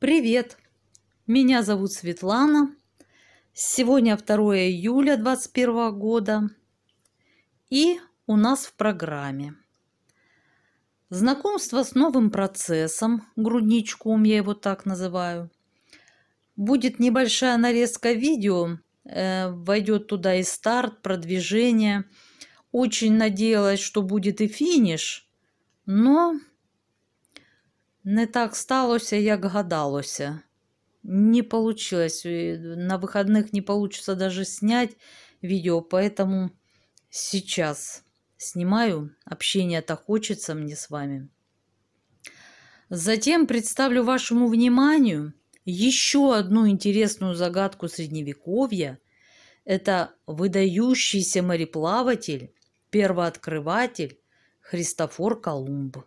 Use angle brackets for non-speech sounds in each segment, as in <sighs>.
Привет! Меня зовут Светлана. Сегодня 2 июля 2021 года. И у нас в программе знакомство с новым процессом, грудничком я его так называю. Будет небольшая нарезка видео, э, войдет туда и старт, продвижение. Очень надеялась, что будет и финиш, но не так сталося, як гадалося. Не получилось. На выходных не получится даже снять видео, поэтому сейчас снимаю. Общение то хочется мне с вами. Затем представлю вашему вниманию еще одну интересную загадку Средневековья. Это выдающийся мореплаватель, первооткрыватель Христофор Колумб.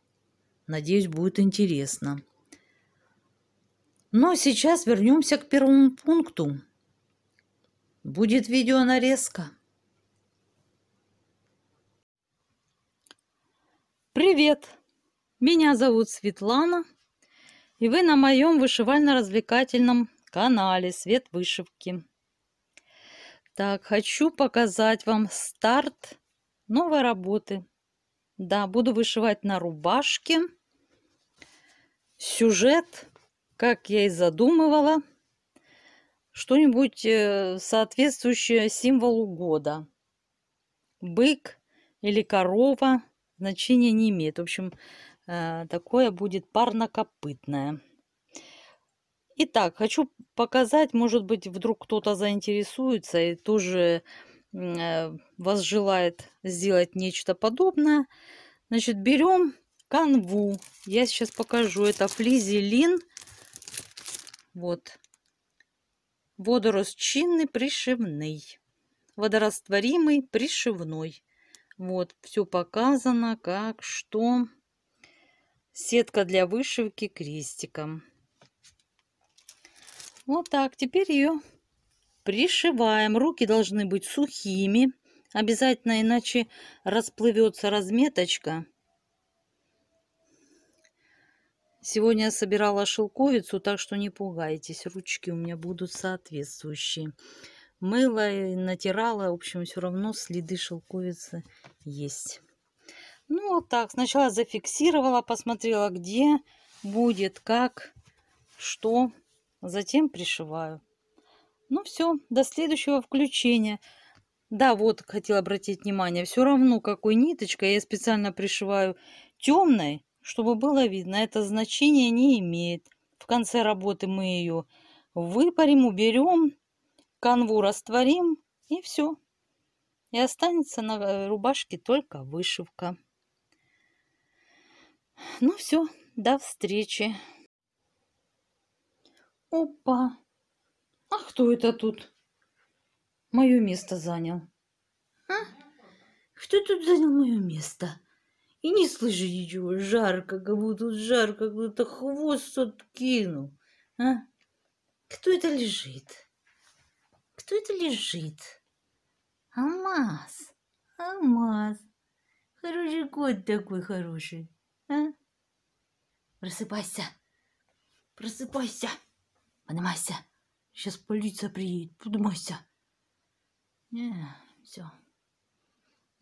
Надеюсь, будет интересно. Но сейчас вернемся к первому пункту. Будет видеонарезка. Привет! Меня зовут Светлана, и вы на моем вышивально-развлекательном канале «Свет вышивки». Так, хочу показать вам старт новой работы – да, буду вышивать на рубашке. Сюжет, как я и задумывала, что-нибудь э, соответствующее символу года. Бык или корова значения не имеет. В общем, э, такое будет парнокопытное. Итак, хочу показать, может быть, вдруг кто-то заинтересуется и тоже Э, вас желает сделать нечто подобное. Значит, берем канву. Я сейчас покажу. Это флизелин. Вот. Водорост чинный, пришивный. Водорастворимый, пришивной. Вот, все показано, как, что. Сетка для вышивки крестиком. Вот так, теперь ее Пришиваем. Руки должны быть сухими. Обязательно, иначе расплывется разметочка. Сегодня я собирала шелковицу, так что не пугайтесь. Ручки у меня будут соответствующие. Мыло натирала. В общем, все равно следы шелковицы есть. Ну, вот а так. Сначала зафиксировала, посмотрела, где будет, как, что. Затем пришиваю. Ну все, до следующего включения. Да, вот хотел обратить внимание, все равно какой ниточкой я специально пришиваю темной, чтобы было видно, это значение не имеет. В конце работы мы ее выпарим, уберем, канву растворим и все. И останется на э, рубашке только вышивка. Ну все, до встречи. Опа! А кто это тут? Мое место занял. А? Кто тут занял мое место? И не слышу ничего. Жарко, как будто жарко, как будто хвост откинул. А? Кто это лежит? Кто это лежит? Алмаз. Алмаз. Хороший кот такой хороший. А? Просыпайся. Просыпайся. Поднимайся. Сейчас полиция приедет, подумайся. Не, все.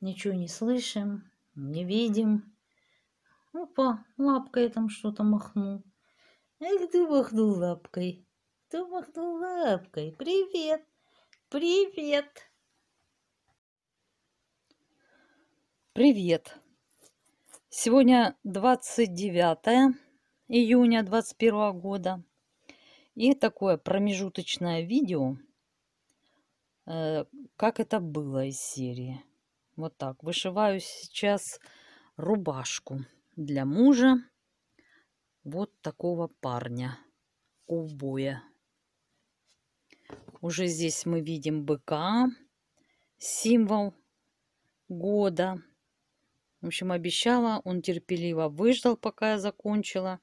Ничего не слышим, не видим. Опа, лапкой там что-то махнул. Эх, ты махнул лапкой. Ты махнул лапкой. Привет, привет. Привет. Сегодня 29 июня 21 года. И такое промежуточное видео, э, как это было из серии. Вот так. Вышиваю сейчас рубашку для мужа. Вот такого парня. убоя. Уже здесь мы видим быка. Символ года. В общем, обещала. Он терпеливо выждал, пока я закончила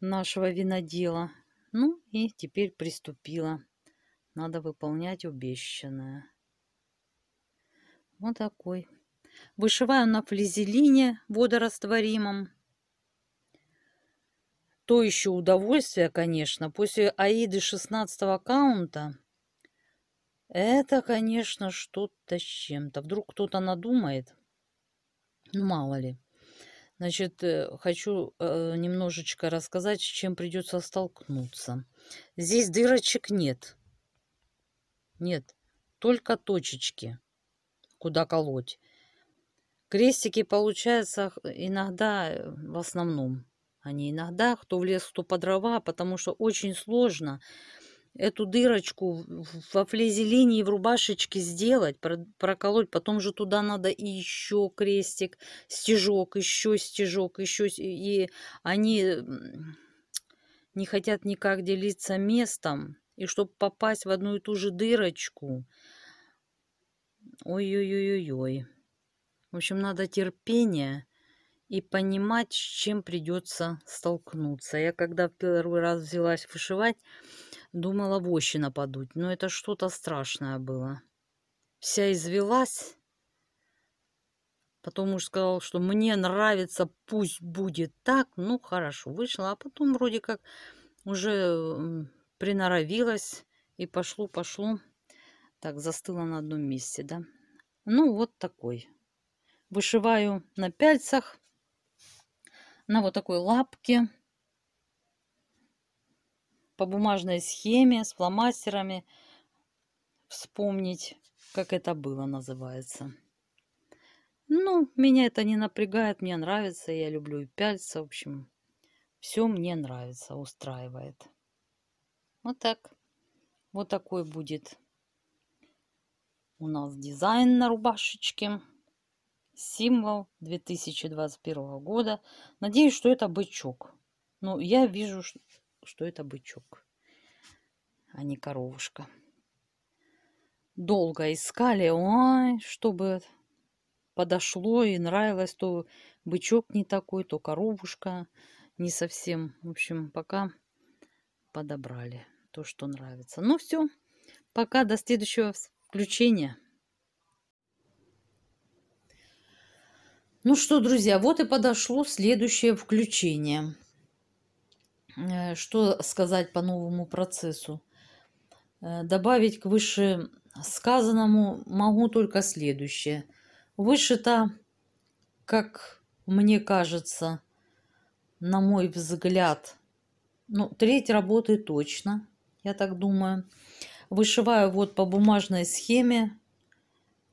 нашего винодела. Ну и теперь приступила. Надо выполнять обещанное. Вот такой. Вышиваю на флизелине водорастворимом. То еще удовольствие, конечно, после Аиды 16 аккаунта. Это, конечно, что-то с чем-то. Вдруг кто-то надумает. Ну, мало ли. Значит, э, хочу э, немножечко рассказать, с чем придется столкнуться. Здесь дырочек нет. Нет, только точечки, куда колоть. Крестики получаются иногда, э, в основном, они а иногда, кто в лес, кто по дрова, потому что очень сложно эту дырочку во флезелинии в рубашечке сделать, проколоть. Потом же туда надо еще крестик, стежок, еще стежок, еще. И они не хотят никак делиться местом. И чтобы попасть в одну и ту же дырочку. Ой-ой-ой-ой-ой. В общем, надо терпение и понимать, с чем придется столкнуться. Я когда первый раз взялась вышивать, Думала, вощи нападут, но это что-то страшное было. Вся извелась. Потом муж сказал, что мне нравится, пусть будет так. Ну, хорошо, вышла. А потом вроде как уже э, приноровилась и пошло-пошло. Так, застыла на одном месте, да. Ну, вот такой. Вышиваю на пяльцах, на вот такой лапке по бумажной схеме с фломастерами вспомнить, как это было называется. Ну, меня это не напрягает, мне нравится, я люблю и пяльца, в общем, все мне нравится, устраивает. Вот так. Вот такой будет у нас дизайн на рубашечке. Символ 2021 года. Надеюсь, что это бычок. Но ну, я вижу, что это бычок, а не коровушка. Долго искали, ой, чтобы подошло и нравилось, то бычок не такой, то коровушка не совсем. В общем, пока подобрали то, что нравится. Ну все, пока, до следующего включения. Ну что, друзья, вот и подошло следующее включение. Э, что сказать по новому процессу? Э, добавить к вышесказанному могу только следующее. Вышито, как мне кажется, на мой взгляд, ну, треть работы точно, я так думаю. Вышиваю вот по бумажной схеме,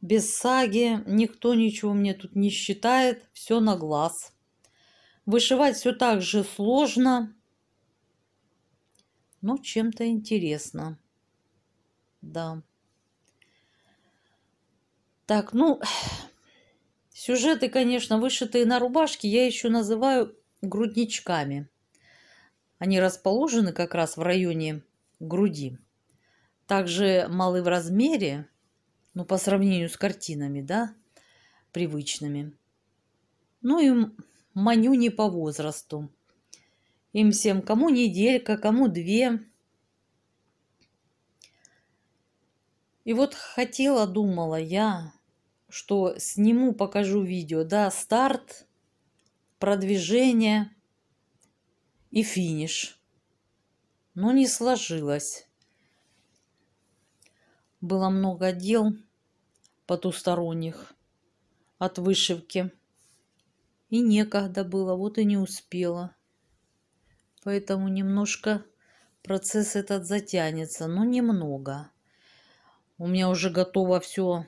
без саги, никто ничего мне тут не считает, все на глаз. Вышивать все так же сложно, ну, чем-то интересно. Да. Так, ну, <sighs> сюжеты, конечно, вышитые на рубашке, я еще называю грудничками. Они расположены как раз в районе груди. Также малы в размере, ну, по сравнению с картинами, да, привычными. Ну и маню не по возрасту им всем, кому неделька, кому две. И вот хотела, думала я, что сниму, покажу видео, да, старт, продвижение и финиш. Но не сложилось. Было много дел потусторонних от вышивки. И некогда было, вот и не успела поэтому немножко процесс этот затянется, но немного. У меня уже готово все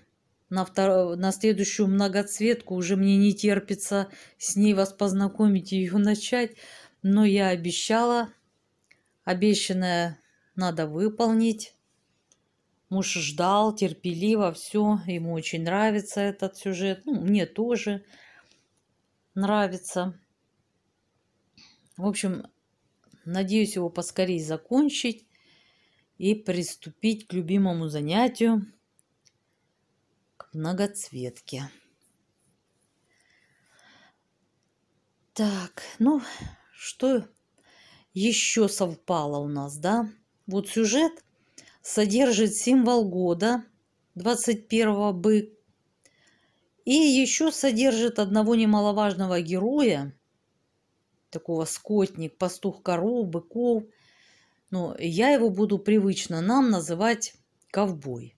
на, втор... на следующую многоцветку, уже мне не терпится с ней вас познакомить и ее начать, но я обещала, обещанное надо выполнить. Муж ждал терпеливо, все, ему очень нравится этот сюжет, ну, мне тоже нравится. В общем, Надеюсь его поскорее закончить и приступить к любимому занятию, к многоцветке. Так, ну что еще совпало у нас, да? Вот сюжет содержит символ года 21 бык и еще содержит одного немаловажного героя, такого скотник, пастух коров, быков. Но я его буду привычно нам называть ковбой.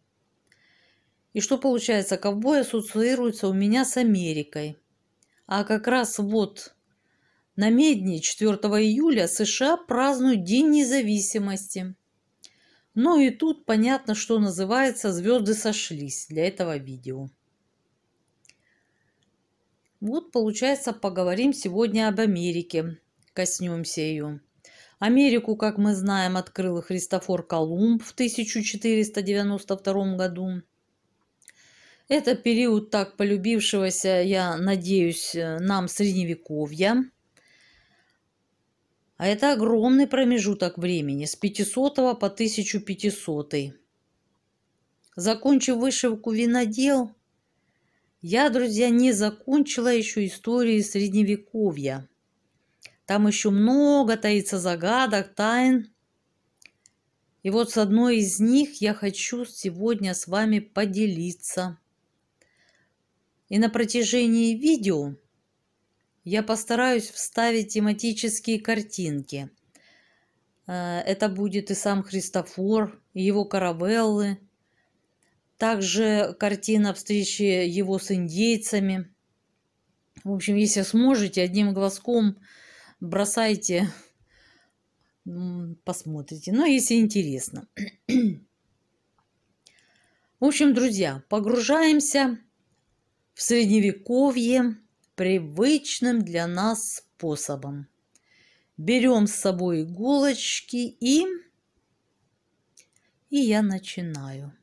И что получается, ковбой ассоциируется у меня с Америкой. А как раз вот на Медне 4 июля США празднуют День независимости. Ну и тут понятно, что называется «Звезды сошлись» для этого видео. Вот, получается, поговорим сегодня об Америке. Коснемся ее. Америку, как мы знаем, открыл Христофор Колумб в 1492 году. Это период так полюбившегося, я надеюсь, э, нам средневековья. А это огромный промежуток времени с 500 по 1500. Закончив вышивку винодел, я, друзья, не закончила еще истории Средневековья. Там еще много таится загадок, тайн. И вот с одной из них я хочу сегодня с вами поделиться. И на протяжении видео я постараюсь вставить тематические картинки. Э, это будет и сам Христофор, и его каравеллы – также картина встречи его с индейцами. В общем, если сможете, одним глазком бросайте, посмотрите. Но ну, если интересно. <clears throat> В общем, друзья, погружаемся в средневековье привычным для нас способом. Берем с собой иголочки и... И я начинаю.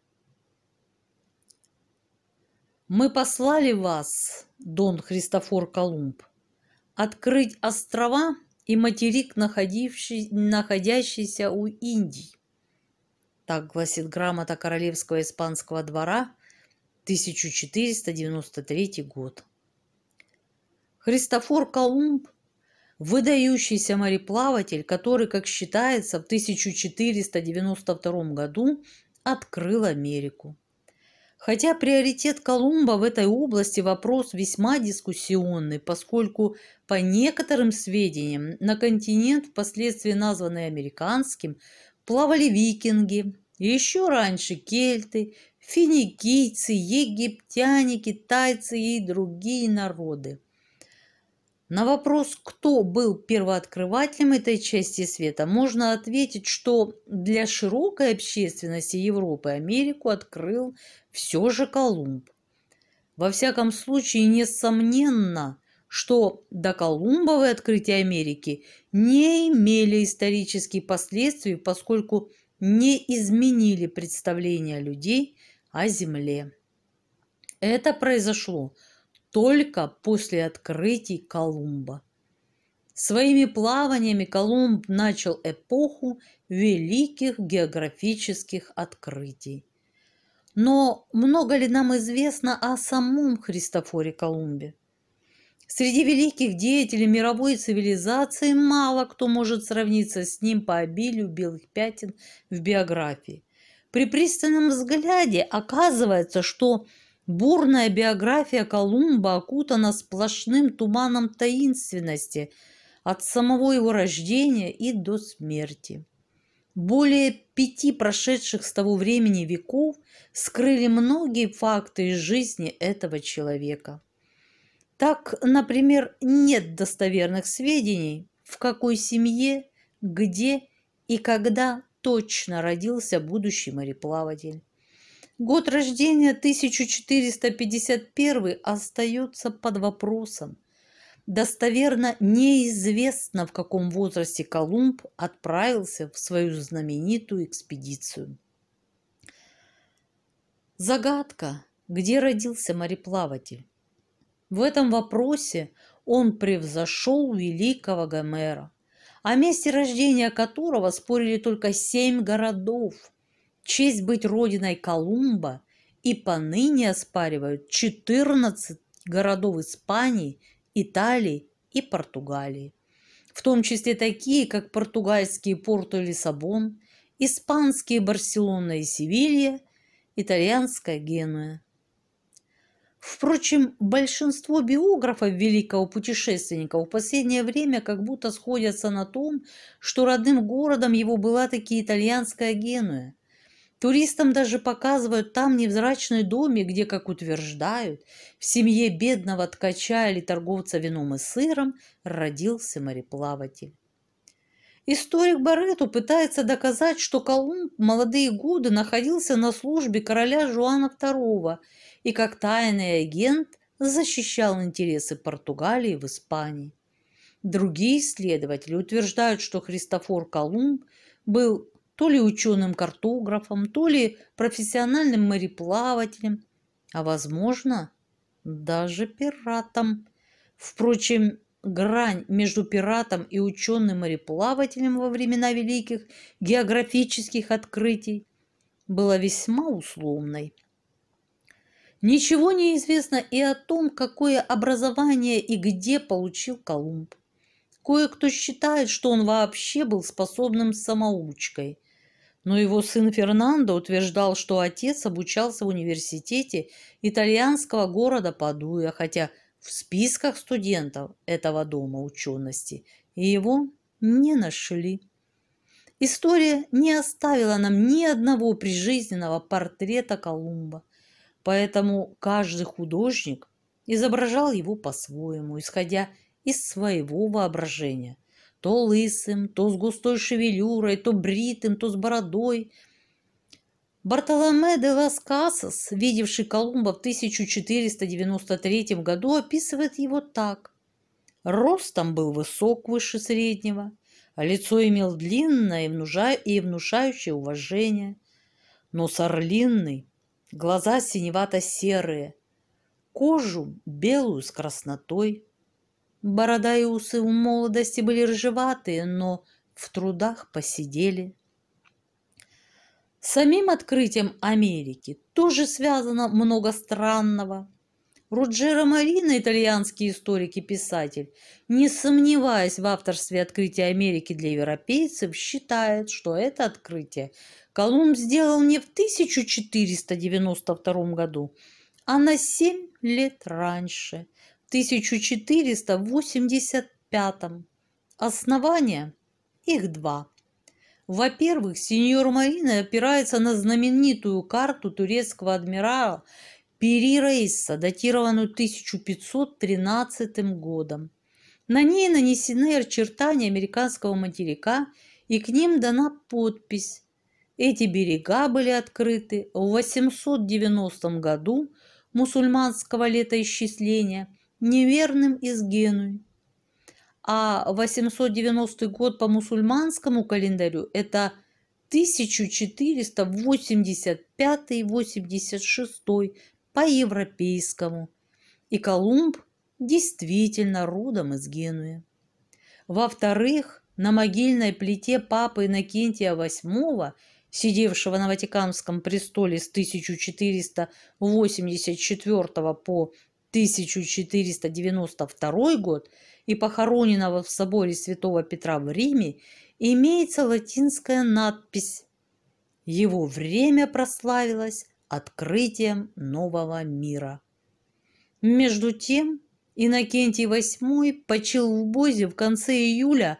Мы послали вас, Дон Христофор Колумб, открыть острова и материк, находящийся у Индии. Так гласит грамота Королевского испанского двора, 1493 год. Христофор Колумб – выдающийся мореплаватель, который, как считается, в 1492 году открыл Америку. Хотя приоритет Колумба в этой области вопрос весьма дискуссионный, поскольку по некоторым сведениям на континент, впоследствии названный американским, плавали викинги, еще раньше кельты, финикийцы, египтяне, китайцы и другие народы. На вопрос, кто был первооткрывателем этой части света, можно ответить, что для широкой общественности Европы и Америку открыл все же Колумб. Во всяком случае, несомненно, что до Колумбовой открытия Америки не имели исторических последствий, поскольку не изменили представления людей о Земле. Это произошло – только после открытий Колумба. Своими плаваниями Колумб начал эпоху великих географических открытий. Но много ли нам известно о самом Христофоре Колумбе? Среди великих деятелей мировой цивилизации мало кто может сравниться с ним по обилию белых пятен в биографии. При пристальном взгляде оказывается, что Бурная биография Колумба окутана сплошным туманом таинственности от самого его рождения и до смерти. Более пяти прошедших с того времени веков скрыли многие факты из жизни этого человека. Так, например, нет достоверных сведений, в какой семье, где и когда точно родился будущий мореплаватель. Год рождения 1451 остается под вопросом. Достоверно неизвестно, в каком возрасте Колумб отправился в свою знаменитую экспедицию. Загадка, где родился мореплаватель. В этом вопросе он превзошел великого Гомера, о месте рождения которого спорили только семь городов – честь быть родиной Колумба и поныне оспаривают 14 городов Испании, Италии и Португалии, в том числе такие, как португальские Порту и Лиссабон, испанские Барселона и Севилья, итальянская Генуя. Впрочем, большинство биографов великого путешественника в последнее время как будто сходятся на том, что родным городом его была таки итальянская Генуя, Туристам даже показывают там невзрачный домик, где, как утверждают, в семье бедного ткача или торговца вином и сыром родился мореплаватель. Историк Барету пытается доказать, что Колумб в молодые годы находился на службе короля Жуана II и как тайный агент защищал интересы Португалии в Испании. Другие исследователи утверждают, что Христофор Колумб был то ли ученым-картографом, то ли профессиональным мореплавателем, а, возможно, даже пиратом. Впрочем, грань между пиратом и ученым-мореплавателем во времена великих географических открытий была весьма условной. Ничего не известно и о том, какое образование и где получил Колумб. Кое-кто считает, что он вообще был способным самоучкой – но его сын Фернандо утверждал, что отец обучался в университете итальянского города Падуя, хотя в списках студентов этого дома учености его не нашли. История не оставила нам ни одного прижизненного портрета Колумба, поэтому каждый художник изображал его по-своему, исходя из своего воображения то лысым, то с густой шевелюрой, то бритым, то с бородой. Бартоломе де лас Касас, видевший Колумба в 1493 году, описывает его так. Ростом был высок выше среднего, а лицо имел длинное и внушающее уважение, нос орлинный, глаза синевато-серые, кожу белую с краснотой – Борода и усы в молодости были ржеватые, но в трудах посидели. самим открытием Америки тоже связано много странного. Руджеро Марина, итальянский историк и писатель, не сомневаясь в авторстве открытия Америки для европейцев, считает, что это открытие Колумб сделал не в 1492 году, а на 7 лет раньше – 1485. Основания их два. Во-первых, сеньор Марина опирается на знаменитую карту турецкого адмирала Пири Рейса, датированную 1513 годом. На ней нанесены очертания американского материка и к ним дана подпись. Эти берега были открыты в 890 году мусульманского летоисчисления – неверным из Генуи. А 890 год по мусульманскому календарю – это 1485-86 по европейскому. И Колумб действительно родом из Генуи. Во-вторых, на могильной плите папы Иннокентия VIII, сидевшего на Ватиканском престоле с 1484 по 1492 год и похороненного в соборе святого Петра в Риме, имеется латинская надпись «Его время прославилось открытием нового мира». Между тем, Иннокентий VIII почил в Бозе в конце июля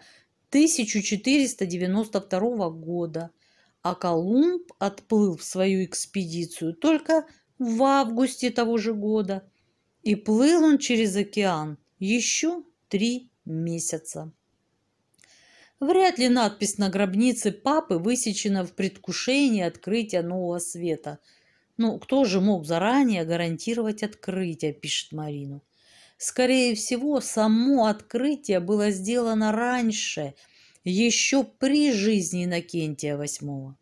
1492 года, а Колумб отплыл в свою экспедицию только в августе того же года. И плыл он через океан еще три месяца. Вряд ли надпись на гробнице папы высечена в предвкушении открытия нового света. Но ну, кто же мог заранее гарантировать открытие, пишет Марину. Скорее всего, само открытие было сделано раньше, еще при жизни Иннокентия VIII.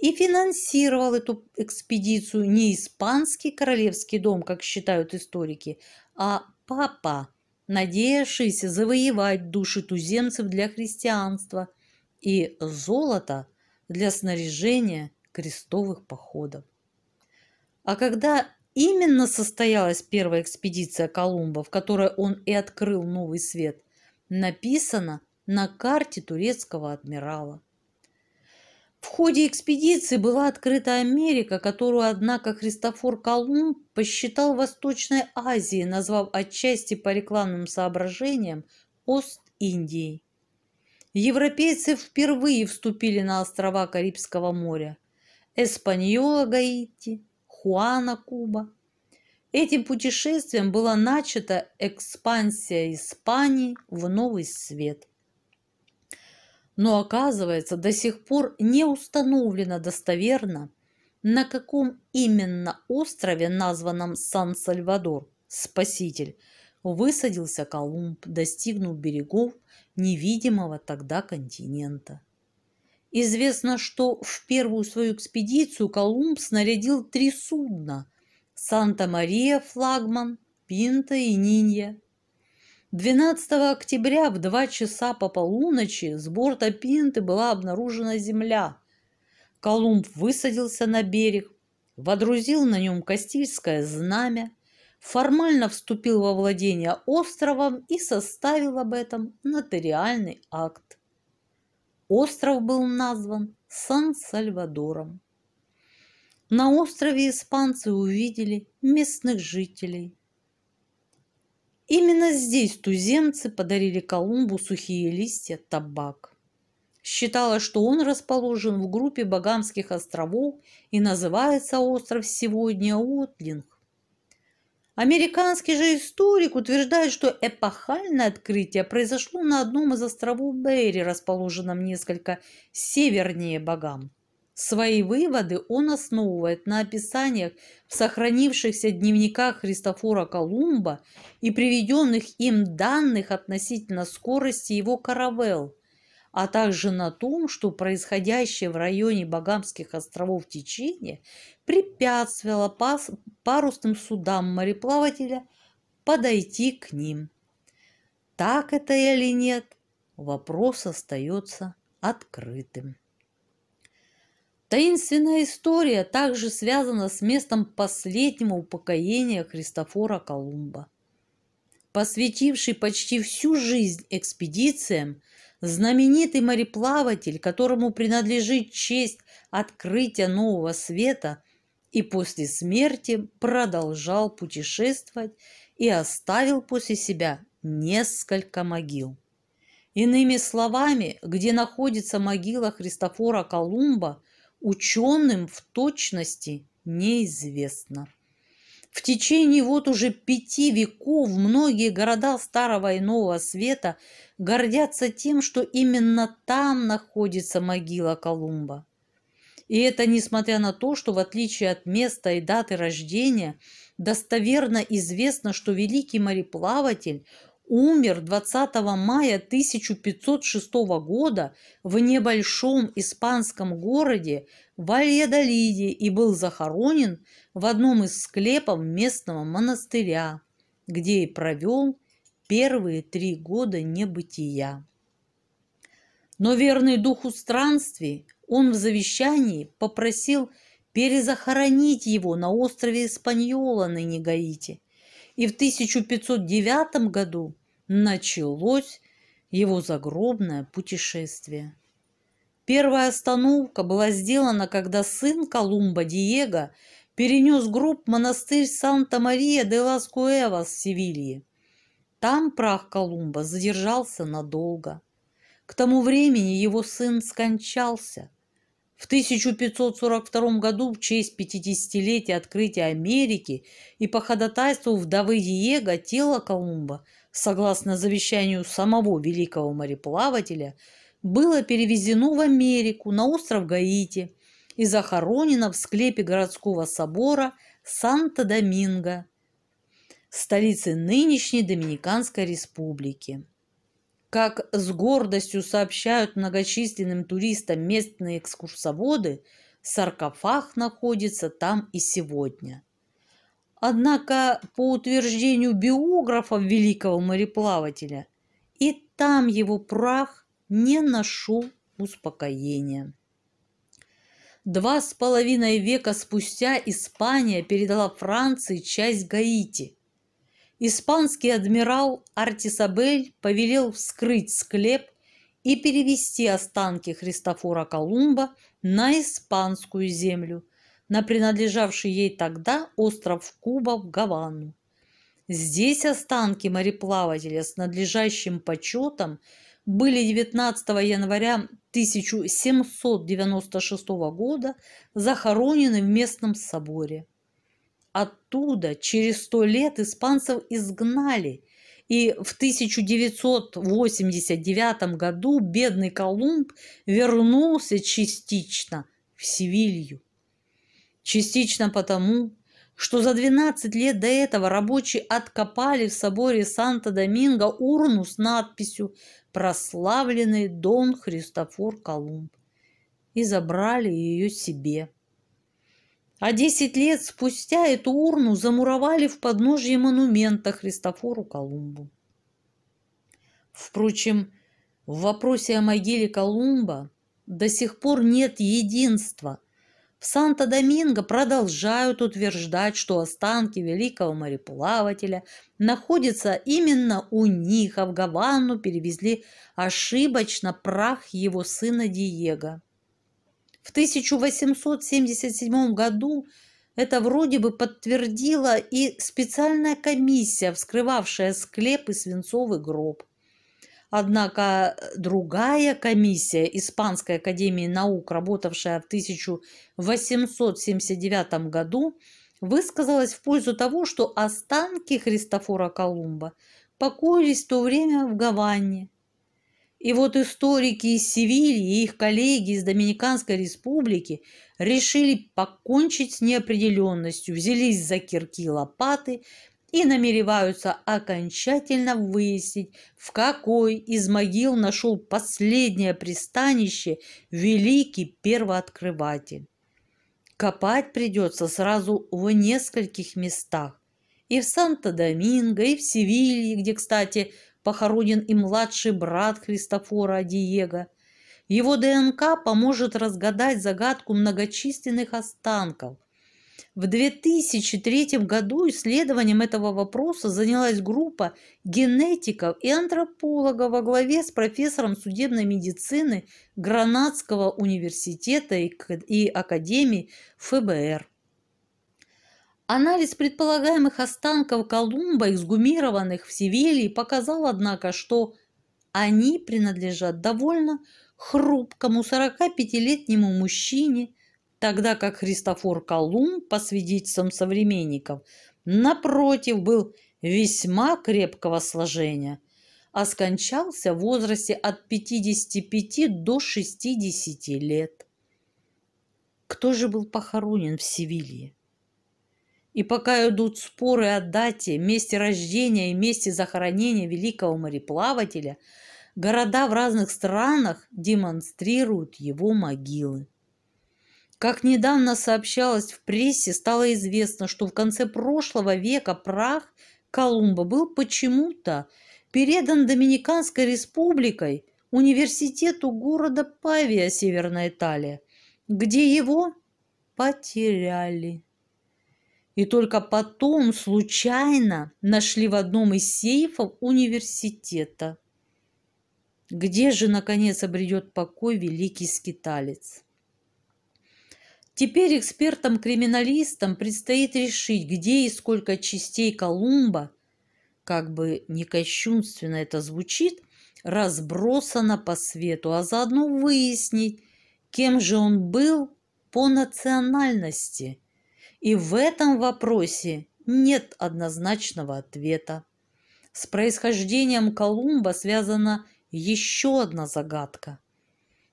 И финансировал эту экспедицию не испанский королевский дом, как считают историки, а папа, надеявшийся завоевать души туземцев для христианства и золото для снаряжения крестовых походов. А когда именно состоялась первая экспедиция Колумба, в которой он и открыл новый свет, написано на карте турецкого адмирала – в ходе экспедиции была открыта Америка, которую, однако, Христофор Колумб посчитал Восточной Азией, назвав отчасти по рекламным соображениям Ост-Индией. Европейцы впервые вступили на острова Карибского моря – Эспаньола Гаити, Хуана Куба. Этим путешествием была начата экспансия Испании в новый свет но оказывается до сих пор не установлено достоверно, на каком именно острове, названном Сан-Сальвадор, Спаситель, высадился Колумб, достигнув берегов невидимого тогда континента. Известно, что в первую свою экспедицию Колумб снарядил три судна – Санта-Мария, флагман, Пинта и Нинья – 12 октября в 2 часа по полуночи с борта Пинты была обнаружена земля. Колумб высадился на берег, водрузил на нем Кастильское знамя, формально вступил во владение островом и составил об этом нотариальный акт. Остров был назван Сан-Сальвадором. На острове испанцы увидели местных жителей, Именно здесь туземцы подарили Колумбу сухие листья, табак. Считалось, что он расположен в группе Багамских островов и называется остров сегодня Отлинг. Американский же историк утверждает, что эпохальное открытие произошло на одном из островов Берри, расположенном несколько севернее Багам. Свои выводы он основывает на описаниях в сохранившихся дневниках Христофора Колумба и приведенных им данных относительно скорости его каравелл, а также на том, что происходящее в районе Багамских островов течение препятствовало парусным судам мореплавателя подойти к ним. Так это или нет, вопрос остается открытым. Таинственная история также связана с местом последнего упокоения Христофора Колумба. Посвятивший почти всю жизнь экспедициям, знаменитый мореплаватель, которому принадлежит честь открытия Нового Света, и после смерти продолжал путешествовать и оставил после себя несколько могил. Иными словами, где находится могила Христофора Колумба – ученым в точности неизвестно. В течение вот уже пяти веков многие города Старого и Нового Света гордятся тем, что именно там находится могила Колумба. И это несмотря на то, что в отличие от места и даты рождения, достоверно известно, что великий мореплаватель умер 20 мая 1506 года в небольшом испанском городе Вальядолиде и был захоронен в одном из склепов местного монастыря, где и провел первые три года небытия. Но верный духу странствий, он в завещании попросил перезахоронить его на острове Испаньола на Негаите. И в 1509 году началось его загробное путешествие. Первая остановка была сделана, когда сын Колумба Диего перенес групп в монастырь Санта-Мария де лас Куэвас в Севилье. Там прах Колумба задержался надолго. К тому времени его сын скончался. В 1542 году в честь 50-летия открытия Америки и по ходатайству вдовы Диего тело Колумба – согласно завещанию самого великого мореплавателя, было перевезено в Америку на остров Гаити и захоронено в склепе городского собора Санто-Доминго, столицы нынешней Доминиканской республики. Как с гордостью сообщают многочисленным туристам местные экскурсоводы, саркофаг находится там и сегодня – Однако, по утверждению биографов великого мореплавателя, и там его прах не нашел успокоения. Два с половиной века спустя Испания передала Франции часть Гаити. Испанский адмирал Артисабель повелел вскрыть склеп и перевести останки Христофора Колумба на испанскую землю – на принадлежавший ей тогда остров Куба в Гавану. Здесь останки мореплавателя с надлежащим почетом были 19 января 1796 года захоронены в местном соборе. Оттуда через сто лет испанцев изгнали, и в 1989 году бедный Колумб вернулся частично в Севилью. Частично потому, что за 12 лет до этого рабочие откопали в соборе Санта-Доминго урну с надписью «Прославленный Дон Христофор Колумб» и забрали ее себе. А 10 лет спустя эту урну замуровали в подножье монумента Христофору Колумбу. Впрочем, в вопросе о могиле Колумба до сих пор нет единства – в Санто-Доминго продолжают утверждать, что останки великого мореплавателя находятся именно у них, а в Гавану перевезли ошибочно прах его сына Диего. В 1877 году это вроде бы подтвердила и специальная комиссия, вскрывавшая склеп и свинцовый гроб. Однако другая комиссия Испанской академии наук, работавшая в 1879 году, высказалась в пользу того, что останки Христофора Колумба покоились в то время в Гаване. И вот историки из Севильи и их коллеги из Доминиканской республики решили покончить с неопределенностью, взялись за кирки и лопаты и намереваются окончательно выяснить, в какой из могил нашел последнее пристанище великий первооткрыватель. Копать придется сразу в нескольких местах. И в Санто-Доминго, и в Севилье, где, кстати, похоронен и младший брат Христофора Диего. Его ДНК поможет разгадать загадку многочисленных останков – в 2003 году исследованием этого вопроса занялась группа генетиков и антропологов во главе с профессором судебной медицины Гранадского университета и Академии ФБР. Анализ предполагаемых останков Колумба, эксгумированных в Севелии, показал, однако, что они принадлежат довольно хрупкому 45-летнему мужчине – тогда как Христофор Колумб, по свидетельствам современников, напротив, был весьма крепкого сложения, а скончался в возрасте от 55 до 60 лет. Кто же был похоронен в Севилье? И пока идут споры о дате, месте рождения и месте захоронения великого мореплавателя, города в разных странах демонстрируют его могилы. Как недавно сообщалось в прессе, стало известно, что в конце прошлого века прах Колумба был почему-то передан Доминиканской республикой университету города Павия, Северной Италии, где его потеряли. И только потом случайно нашли в одном из сейфов университета. Где же, наконец, обретет покой великий скиталец? Теперь экспертам-криминалистам предстоит решить, где и сколько частей Колумба, как бы некощунственно это звучит, разбросано по свету, а заодно выяснить, кем же он был по национальности. И в этом вопросе нет однозначного ответа. С происхождением Колумба связана еще одна загадка –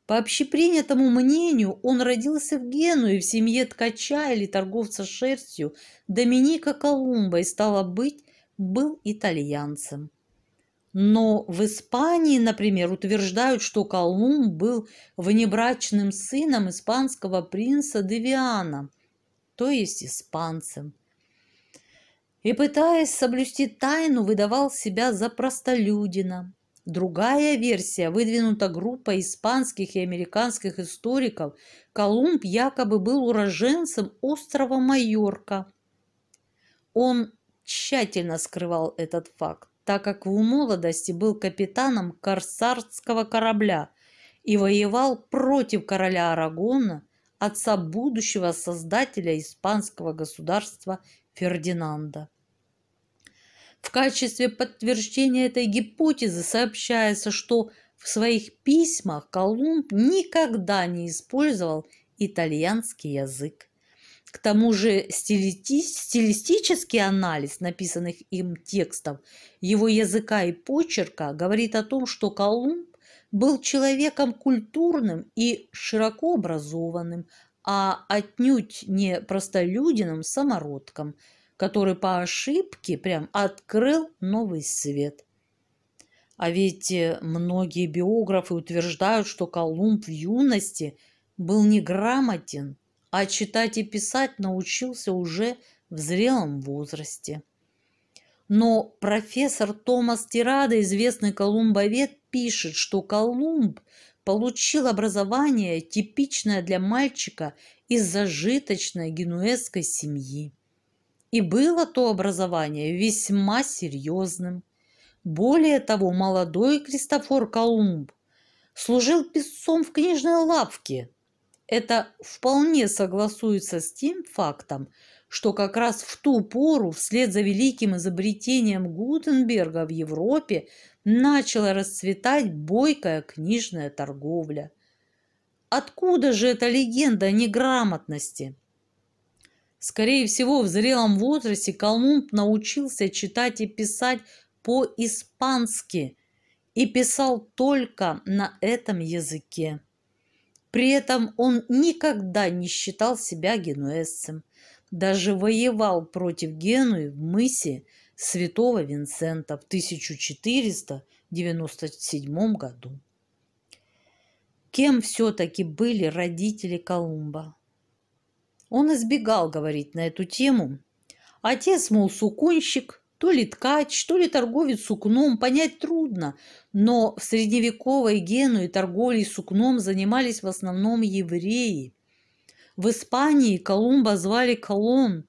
по общепринятому мнению, он родился в Генуе в семье ткача или торговца шерстью Доминика Колумба и, стало быть, был итальянцем. Но в Испании, например, утверждают, что Колумб был внебрачным сыном испанского принца Девиана, то есть испанцем. И, пытаясь соблюсти тайну, выдавал себя за простолюдина, Другая версия выдвинута группой испанских и американских историков. Колумб якобы был уроженцем острова Майорка. Он тщательно скрывал этот факт, так как в молодости был капитаном корсарского корабля и воевал против короля Арагона, отца будущего создателя испанского государства Фердинанда. В качестве подтверждения этой гипотезы сообщается, что в своих письмах Колумб никогда не использовал итальянский язык. К тому же стилистический анализ написанных им текстов, его языка и почерка говорит о том, что Колумб был человеком культурным и широко образованным, а отнюдь не простолюдиным самородком – который по ошибке прям открыл новый свет. А ведь э, многие биографы утверждают, что Колумб в юности был неграмотен, а читать и писать научился уже в зрелом возрасте. Но профессор Томас Тирада, известный колумбовед, пишет, что Колумб получил образование, типичное для мальчика из зажиточной генуэзской семьи. И было то образование весьма серьезным. Более того, молодой Кристофор Колумб служил писцом в книжной лавке. Это вполне согласуется с тем фактом, что как раз в ту пору, вслед за великим изобретением Гутенберга в Европе, начала расцветать бойкая книжная торговля. Откуда же эта легенда о неграмотности – Скорее всего, в зрелом возрасте Колумб научился читать и писать по-испански и писал только на этом языке. При этом он никогда не считал себя генуэзцем, даже воевал против Генуи в мысе святого Винсента в 1497 году. Кем все-таки были родители Колумба? Он избегал говорить на эту тему. Отец, мол, суконщик, то ли ткач, то ли торговец сукном, понять трудно. Но в средневековой Генуе торговлей сукном занимались в основном евреи. В Испании Колумба звали Колон.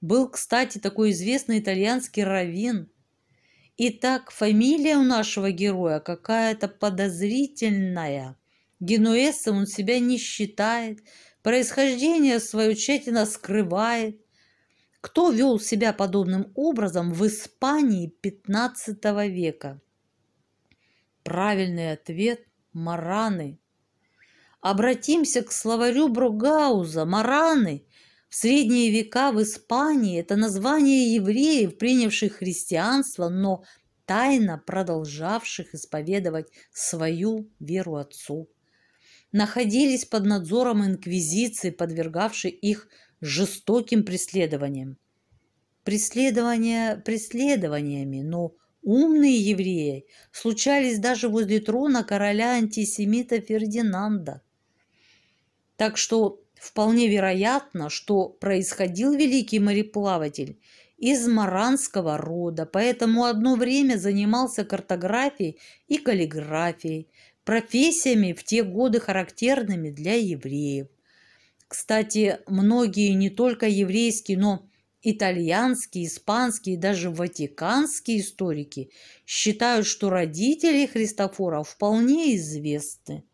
Был, кстати, такой известный итальянский раввин. Итак, фамилия у нашего героя какая-то подозрительная. Генуэзцем он себя не считает – происхождение свое тщательно скрывает. Кто вел себя подобным образом в Испании XV века? Правильный ответ – мараны. Обратимся к словарю Бругауза. Мараны в средние века в Испании – это название евреев, принявших христианство, но тайно продолжавших исповедовать свою веру отцу находились под надзором инквизиции, подвергавшей их жестоким преследованиям. Преследования преследованиями, но умные евреи случались даже возле трона короля-антисемита Фердинанда. Так что вполне вероятно, что происходил великий мореплаватель из маранского рода, поэтому одно время занимался картографией и каллиграфией, профессиями в те годы характерными для евреев. Кстати, многие не только еврейские, но итальянские, испанские и даже ватиканские историки считают, что родители Христофора вполне известны.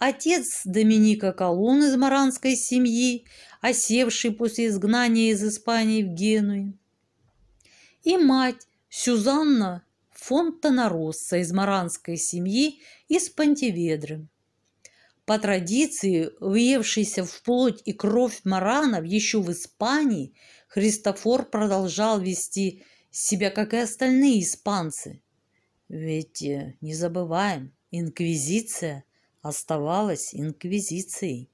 Отец Доминика Колон из маранской семьи, осевший после изгнания из Испании в Генуе, и мать Сюзанна Фонтанаросса из маранской семьи из Пантеведры. По традиции, въевшийся в плоть и кровь маранов еще в Испании, Христофор продолжал вести себя, как и остальные испанцы. Ведь, э, не забываем, инквизиция оставалась инквизицией.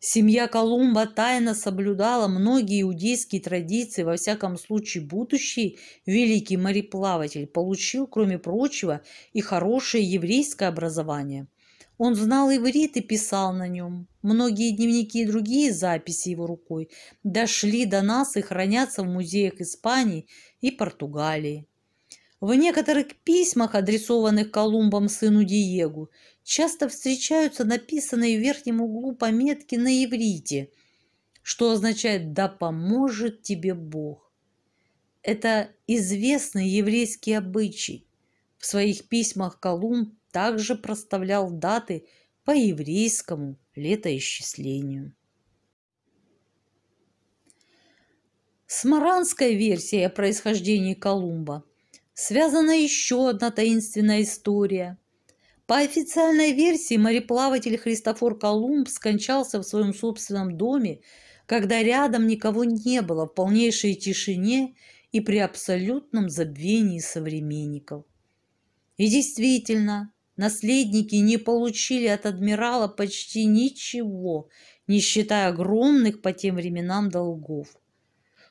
Семья Колумба тайно соблюдала многие иудейские традиции, во всяком случае будущий великий мореплаватель получил, кроме прочего, и хорошее еврейское образование. Он знал иврит и писал на нем. Многие дневники и другие записи его рукой дошли до нас и хранятся в музеях Испании и Португалии. В некоторых письмах, адресованных Колумбом сыну Диегу, часто встречаются написанные в верхнем углу пометки на иврите, что означает «Да поможет тебе Бог». Это известный еврейский обычай. В своих письмах Колумб также проставлял даты по еврейскому летоисчислению. Смаранская версия о происхождении Колумба связана еще одна таинственная история. По официальной версии, мореплаватель Христофор Колумб скончался в своем собственном доме, когда рядом никого не было, в полнейшей тишине и при абсолютном забвении современников. И действительно, наследники не получили от адмирала почти ничего, не считая огромных по тем временам долгов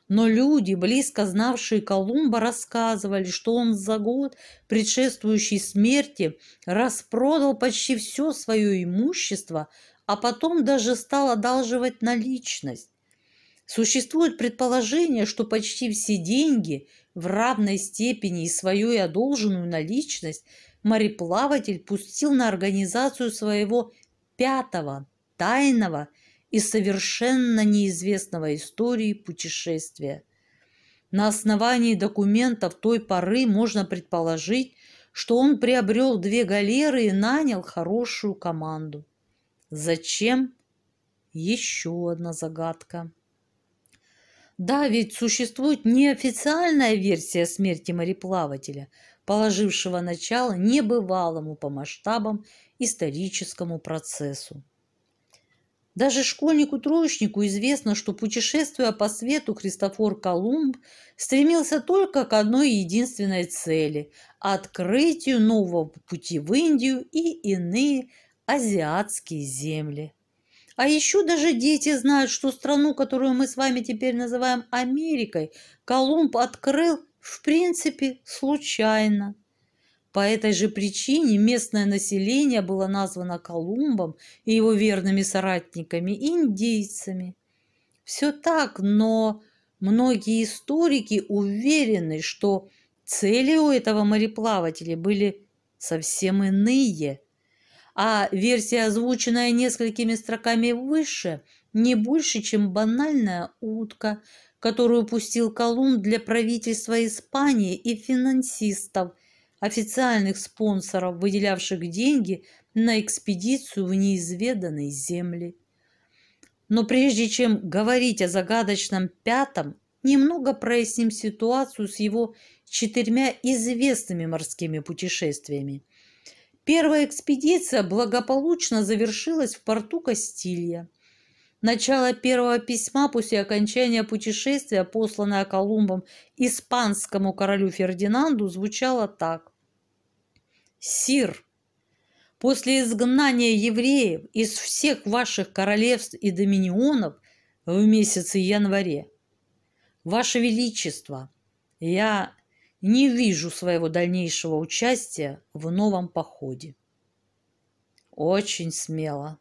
но люди, близко знавшие Колумба, рассказывали, что он за год, предшествующий смерти, распродал почти все свое имущество, а потом даже стал одалживать наличность. Существует предположение, что почти все деньги в равной степени и свою и одолженную наличность мореплаватель пустил на организацию своего пятого тайного – и совершенно неизвестного истории путешествия. На основании документов той поры можно предположить, что он приобрел две галеры и нанял хорошую команду. Зачем? Еще одна загадка. Да, ведь существует неофициальная версия смерти мореплавателя, положившего начало небывалому по масштабам историческому процессу. Даже школьнику-троечнику известно, что путешествуя по свету Христофор Колумб стремился только к одной единственной цели – открытию нового пути в Индию и иные азиатские земли. А еще даже дети знают, что страну, которую мы с вами теперь называем Америкой, Колумб открыл, в принципе, случайно. По этой же причине местное население было названо Колумбом и его верными соратниками – индейцами. Все так, но многие историки уверены, что цели у этого мореплавателя были совсем иные, а версия, озвученная несколькими строками выше, не больше, чем банальная утка, которую пустил Колумб для правительства Испании и финансистов – официальных спонсоров, выделявших деньги на экспедицию в неизведанной земли. Но прежде чем говорить о загадочном пятом, немного проясним ситуацию с его четырьмя известными морскими путешествиями. Первая экспедиция благополучно завершилась в порту Кастилья. Начало первого письма после окончания путешествия, посланное Колумбом испанскому королю Фердинанду, звучало так. «Сир, после изгнания евреев из всех ваших королевств и доминионов в месяце январе, Ваше Величество, я не вижу своего дальнейшего участия в новом походе». Очень смело.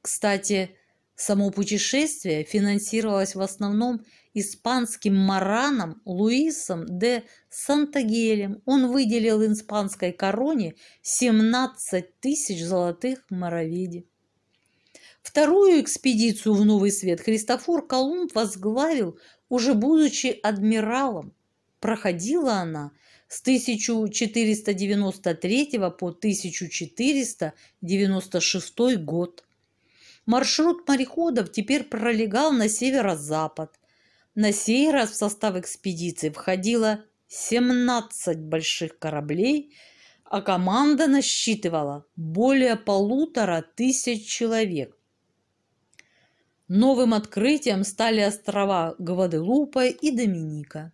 Кстати, Само путешествие финансировалось в основном испанским мараном Луисом де Сантагелем. Он выделил испанской короне 17 тысяч золотых маравиди. Вторую экспедицию в Новый Свет Христофор Колумб возглавил, уже будучи адмиралом. Проходила она с 1493 по 1496 год. Маршрут мореходов теперь пролегал на северо-запад. На сей раз в состав экспедиции входило 17 больших кораблей, а команда насчитывала более полутора тысяч человек. Новым открытием стали острова Гваделупа и Доминика.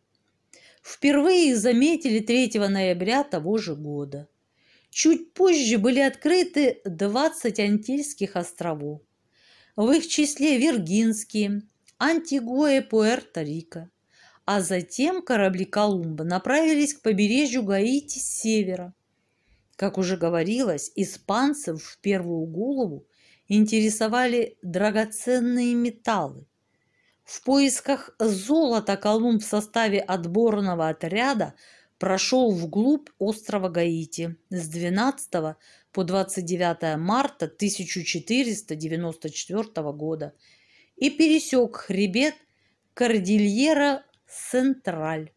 Впервые их заметили 3 ноября того же года. Чуть позже были открыты 20 Антильских островов в их числе Виргинские, Антигуэ, Пуэрто-Рико. А затем корабли Колумба направились к побережью Гаити с севера. Как уже говорилось, испанцев в первую голову интересовали драгоценные металлы. В поисках золота Колумб в составе отборного отряда – прошел вглубь острова Гаити с 12 по 29 марта 1494 года и пересек хребет Кордильера Централь.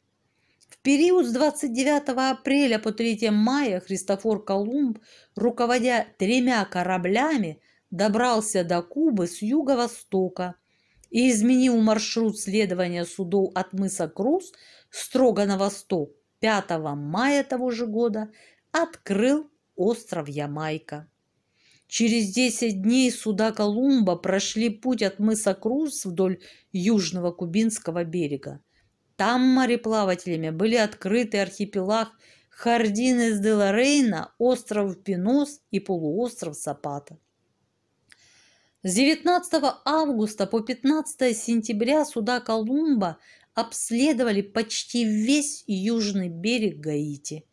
В период с 29 апреля по 3 мая Христофор Колумб, руководя тремя кораблями, добрался до Кубы с юго-востока и изменил маршрут следования судов от мыса Круз строго на восток 5 мая того же года открыл остров Ямайка. Через 10 дней суда Колумба прошли путь от мыса Круз вдоль южного кубинского берега. Там мореплавателями были открыты архипелаг Хардинес де Лорейна, остров Пинос и полуостров Сапата. С 19 августа по 15 сентября суда Колумба обследовали почти весь южный берег Гаити.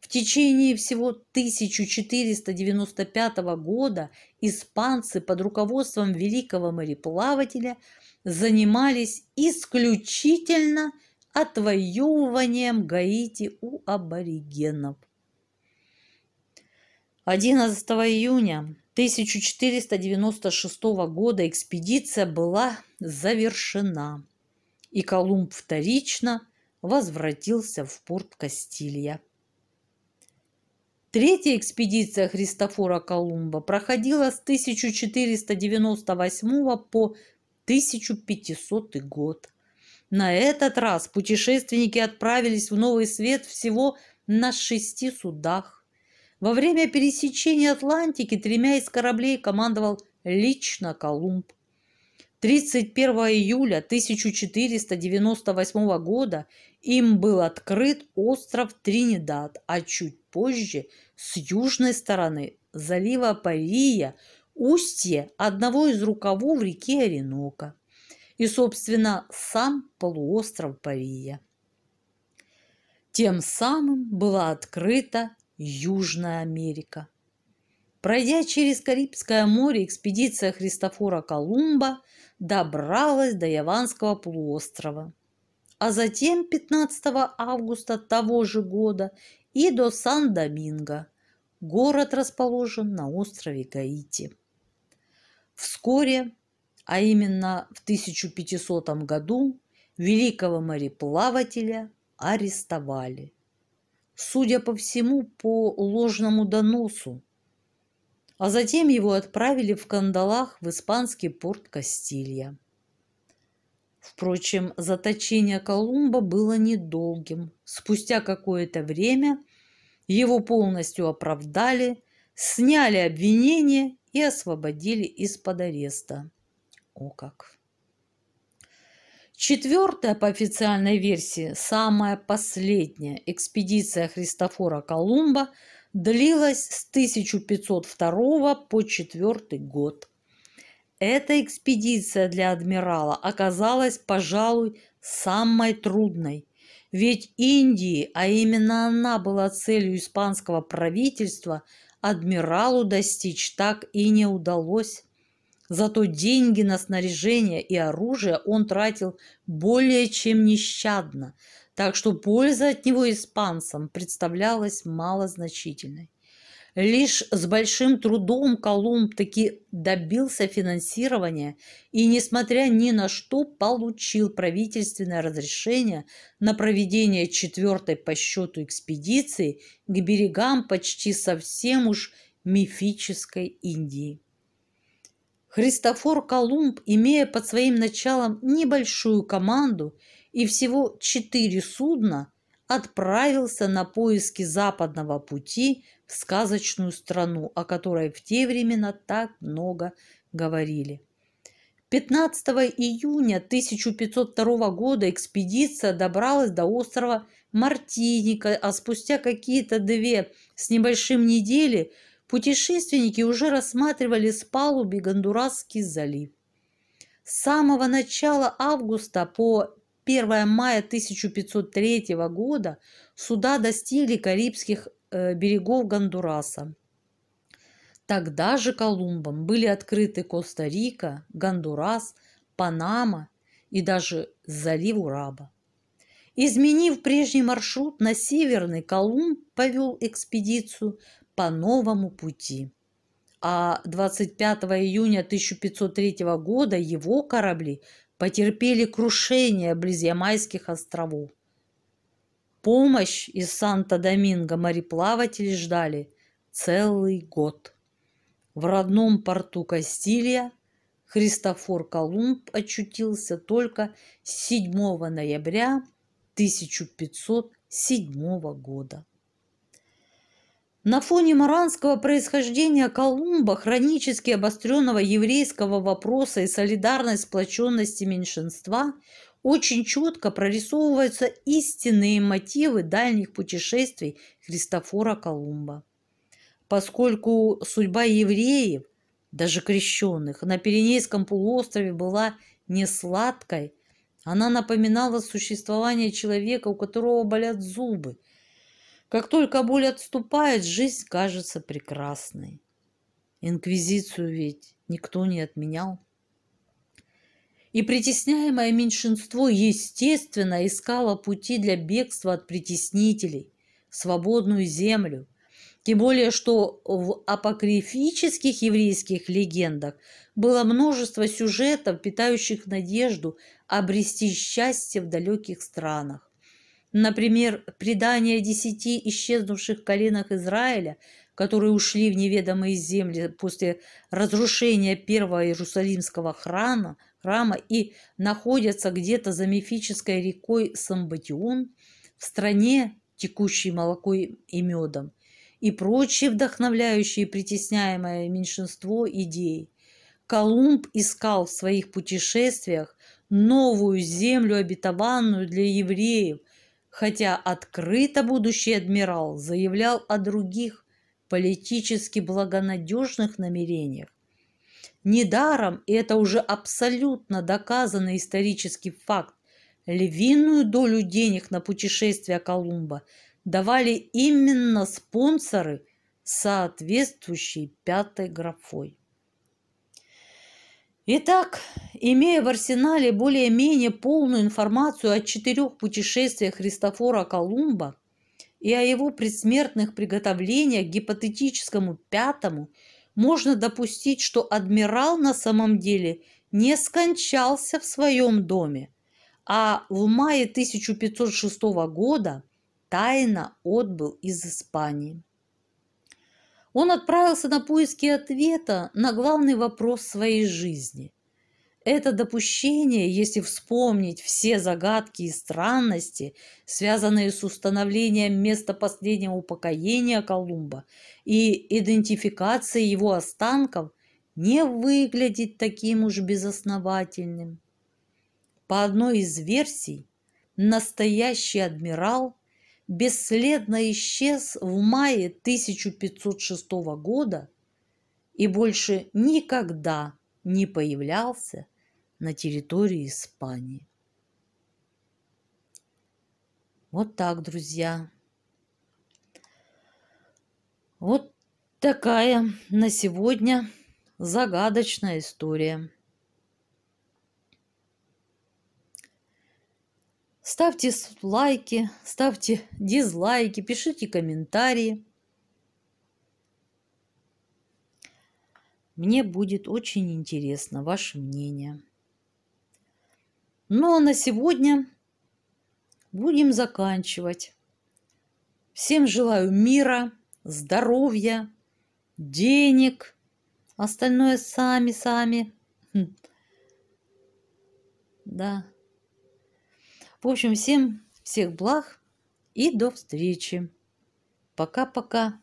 В течение всего 1495 года испанцы под руководством великого мореплавателя занимались исключительно отвоевыванием Гаити у аборигенов. 11 июня 1496 года экспедиция была завершена и Колумб вторично возвратился в порт Кастилья. Третья экспедиция Христофора Колумба проходила с 1498 по 1500 год. На этот раз путешественники отправились в Новый Свет всего на шести судах. Во время пересечения Атлантики тремя из кораблей командовал лично Колумб. 31 июля 1498 года им был открыт остров Тринидад, а чуть позже с южной стороны залива Пария устье одного из рукавов реки Оренока и, собственно, сам полуостров Пария. Тем самым была открыта Южная Америка. Пройдя через Карибское море, экспедиция Христофора Колумба – добралась до Яванского полуострова, а затем 15 августа того же года и до Сан-Доминго. Город расположен на острове Гаити. Вскоре, а именно в 1500 году, великого мореплавателя арестовали. Судя по всему, по ложному доносу, а затем его отправили в кандалах в испанский порт Кастилья. Впрочем, заточение Колумба было недолгим. Спустя какое-то время его полностью оправдали, сняли обвинение и освободили из-под ареста. О как! Четвертая по официальной версии, самая последняя экспедиция Христофора Колумба – длилась с 1502 по 4 год. Эта экспедиция для адмирала оказалась, пожалуй, самой трудной, ведь Индии, а именно она была целью испанского правительства, адмиралу достичь так и не удалось. Зато деньги на снаряжение и оружие он тратил более чем нещадно, так что польза от него испанцам представлялась малозначительной. Лишь с большим трудом Колумб таки добился финансирования и, несмотря ни на что, получил правительственное разрешение на проведение четвертой по счету экспедиции к берегам почти совсем уж мифической Индии. Христофор Колумб, имея под своим началом небольшую команду – и всего четыре судна отправился на поиски западного пути в сказочную страну, о которой в те времена так много говорили. 15 июня 1502 года экспедиция добралась до острова Мартиника, а спустя какие-то две с небольшим недели путешественники уже рассматривали с палуби Гондурасский залив. С самого начала августа по 1 мая 1503 года суда достигли карибских э, берегов Гондураса. Тогда же Колумбом были открыты Коста-Рика, Гондурас, Панама и даже залив Ураба. Изменив прежний маршрут на северный, Колумб повел экспедицию по новому пути. А 25 июня 1503 года его корабли потерпели крушение близ Ямайских островов. Помощь из Санта-Доминго мореплаватели ждали целый год. В родном порту Кастилия Христофор Колумб очутился только 7 ноября 1507 года. На фоне маранского происхождения Колумба, хронически обостренного еврейского вопроса и солидарной сплоченности меньшинства, очень четко прорисовываются истинные мотивы дальних путешествий Христофора Колумба. Поскольку судьба евреев, даже крещенных, на Пиренейском полуострове была не сладкой, она напоминала существование человека, у которого болят зубы – как только боль отступает, жизнь кажется прекрасной. Инквизицию ведь никто не отменял. И притесняемое меньшинство, естественно, искало пути для бегства от притеснителей, свободную землю. Тем более, что в апокрифических еврейских легендах было множество сюжетов, питающих надежду обрести счастье в далеких странах. Например, предание десяти исчезнувших коленах Израиля, которые ушли в неведомые земли после разрушения первого Иерусалимского храма, храма и находятся где-то за мифической рекой Самбатион, в стране, текущей молоко и медом, и прочие вдохновляющие притесняемое меньшинство идей. Колумб искал в своих путешествиях новую землю обетованную для евреев, хотя открыто будущий адмирал заявлял о других политически благонадежных намерениях. Недаром, и это уже абсолютно доказанный исторический факт, львиную долю денег на путешествия Колумба давали именно спонсоры, соответствующей пятой графой. Итак, имея в арсенале более-менее полную информацию о четырех путешествиях Христофора Колумба и о его предсмертных приготовлениях к гипотетическому пятому, можно допустить, что адмирал на самом деле не скончался в своем доме, а в мае 1506 года тайно отбыл из Испании он отправился на поиски ответа на главный вопрос своей жизни. Это допущение, если вспомнить все загадки и странности, связанные с установлением места последнего упокоения Колумба и идентификацией его останков, не выглядит таким уж безосновательным. По одной из версий, настоящий адмирал бесследно исчез в мае 1506 года и больше никогда не появлялся на территории Испании. Вот так, друзья. Вот такая на сегодня загадочная история. Ставьте лайки, ставьте дизлайки, пишите комментарии. Мне будет очень интересно ваше мнение. Ну а на сегодня будем заканчивать. Всем желаю мира, здоровья, денег. Остальное сами-сами. Хм. Да. В общем, всем всех благ и до встречи. Пока-пока.